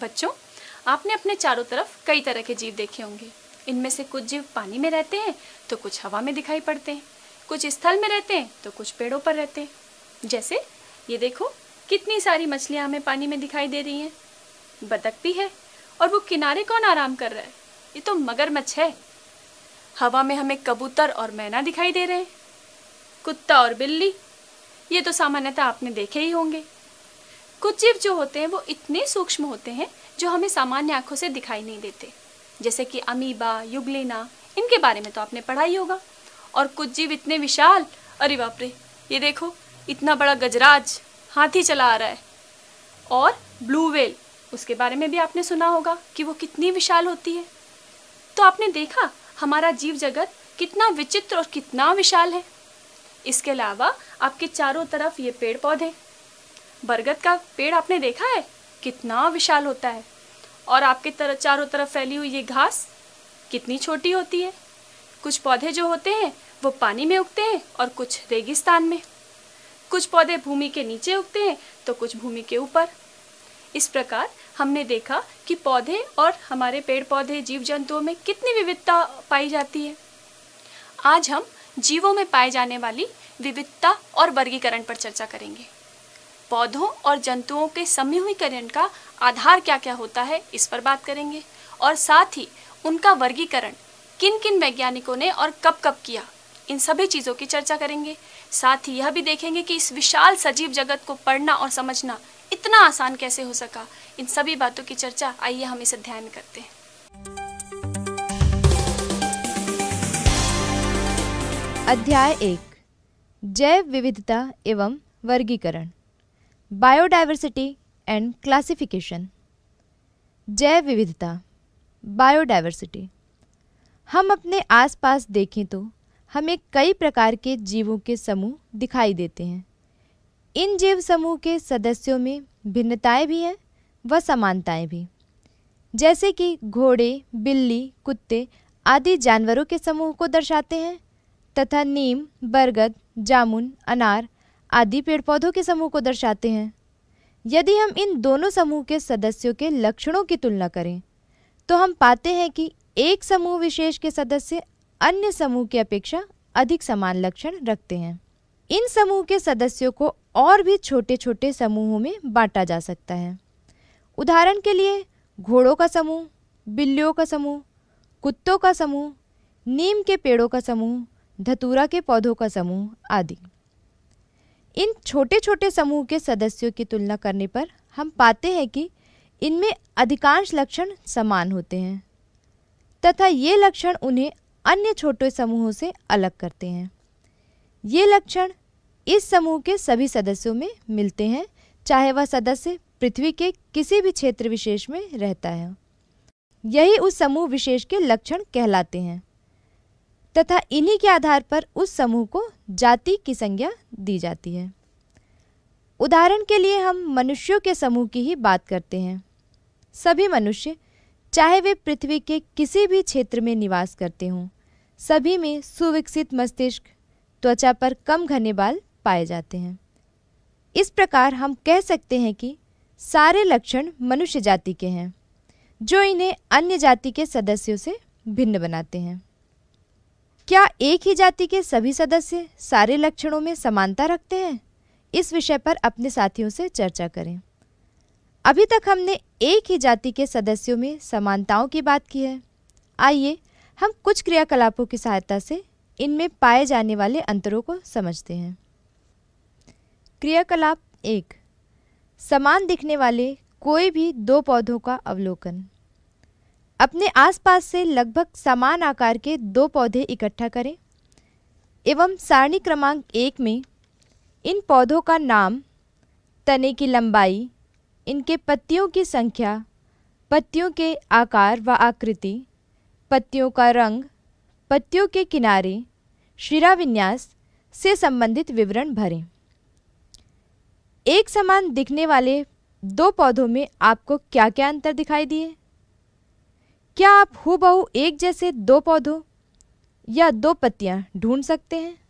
बच्चों आपने अपने चारों तरफ कई तरह के जीव देखे होंगे इनमें से कुछ जीव पानी में रहते हैं तो कुछ हवा में दिखाई पड़ते हैं कुछ स्थल में रहते हैं तो कुछ पेड़ों पर रहते हैं जैसे ये देखो कितनी सारी मछलियां हमें पानी में दिखाई दे रही हैं बतख भी है और वो किनारे कौन आराम कर रहा है ये तो मगरमच्छ है हवा में हमें कबूतर और मैना दिखाई दे रहे हैं कुत्ता और बिल्ली ये तो सामान्यतः आपने देखे ही होंगे कुछ जीव जो होते हैं वो इतने सूक्ष्म होते हैं जो हमें सामान्य आंखों से दिखाई नहीं देते जैसे कि अमीबा युगलेना इनके बारे में तो आपने पढ़ा ही होगा और कुछ जीव इतने विशाल अरे बापरे ये देखो इतना बड़ा गजराज हाथी चला आ रहा है और ब्लू वेल उसके बारे में भी आपने सुना होगा कि वो कितनी विशाल होती है तो आपने देखा हमारा जीव जगत कितना विचित्र और कितना विशाल है इसके अलावा आपके चारों तरफ ये पेड़ पौधे बरगद का पेड़ आपने देखा है कितना विशाल होता है और आपके तरह चारों तरफ फैली हुई ये घास कितनी छोटी होती है कुछ पौधे जो होते हैं वो पानी में उगते हैं और कुछ रेगिस्तान में कुछ पौधे भूमि के नीचे उगते हैं तो कुछ भूमि के ऊपर इस प्रकार हमने देखा कि पौधे और हमारे पेड़ पौधे जीव जंतुओं में कितनी विविधता पाई जाती है आज हम जीवों में पाए जाने वाली विविधता और वर्गीकरण पर चर्चा करेंगे पौधों और जंतुओं के समूहीकरण का आधार क्या क्या होता है इस पर बात करेंगे और साथ ही उनका वर्गीकरण किन किन वैज्ञानिकों ने और कब कब किया इन सभी चीज़ों की चर्चा करेंगे साथ ही यह भी देखेंगे कि इस विशाल सजीव जगत को पढ़ना और समझना इतना आसान कैसे हो सका इन सभी बातों की चर्चा आइए हम इस ध्यान करते हैं अध्याय एक जैव विविधता एवं वर्गीकरण बायोडाइवर्सिटी एंड क्लासिफिकेशन जैव विविधता बायोडाइवर्सिटी हम अपने आसपास देखें तो हमें कई प्रकार के जीवों के समूह दिखाई देते हैं इन जीव समूह के सदस्यों में भिन्नताएं भी हैं व समानताएं भी जैसे कि घोड़े बिल्ली कुत्ते आदि जानवरों के समूह को दर्शाते हैं तथा नीम बरगद जामुन अनार आदि पेड़ पौधों के समूह को दर्शाते हैं यदि हम इन दोनों समूह के सदस्यों के लक्षणों की तुलना करें तो हम पाते हैं कि एक समूह विशेष के सदस्य अन्य समूह की अपेक्षा अधिक समान लक्षण रखते हैं इन समूह के सदस्यों को और भी छोटे छोटे समूहों में बांटा जा सकता है उदाहरण के लिए घोड़ों का समूह बिल्लियों का समूह कुत्तों का समूह नीम के पेड़ों का समूह धतूरा के पौधों का समूह आदि इन छोटे छोटे समूह के सदस्यों की तुलना करने पर हम पाते हैं कि इनमें अधिकांश लक्षण समान होते हैं तथा ये लक्षण उन्हें अन्य छोटे समूहों से अलग करते हैं ये लक्षण इस समूह के सभी सदस्यों में मिलते हैं चाहे वह सदस्य पृथ्वी के किसी भी क्षेत्र विशेष में रहता है यही उस समूह विशेष के लक्षण कहलाते हैं तथा इन्हीं के आधार पर उस समूह को जाति की संज्ञा दी जाती है उदाहरण के लिए हम मनुष्यों के समूह की ही बात करते हैं सभी मनुष्य चाहे वे पृथ्वी के किसी भी क्षेत्र में निवास करते हों सभी में सुविकसित मस्तिष्क त्वचा पर कम घने बाल पाए जाते हैं इस प्रकार हम कह सकते हैं कि सारे लक्षण मनुष्य जाति के हैं जो इन्हें अन्य जाति के सदस्यों से भिन्न बनाते हैं क्या एक ही जाति के सभी सदस्य सारे लक्षणों में समानता रखते हैं इस विषय पर अपने साथियों से चर्चा करें अभी तक हमने एक ही जाति के सदस्यों में समानताओं की बात की है आइए हम कुछ क्रियाकलापों की सहायता से इनमें पाए जाने वाले अंतरों को समझते हैं क्रियाकलाप एक समान दिखने वाले कोई भी दो पौधों का अवलोकन अपने आसपास से लगभग समान आकार के दो पौधे इकट्ठा करें एवं सारणी क्रमांक एक में इन पौधों का नाम तने की लंबाई इनके पत्तियों की संख्या पत्तियों के आकार व आकृति पत्तियों का रंग पत्तियों के किनारे शिरा विन्यास से संबंधित विवरण भरें एक समान दिखने वाले दो पौधों में आपको क्या क्या अंतर दिखाई दिए क्या आप हूबहू एक जैसे दो पौधों या दो पत्तियां ढूंढ सकते हैं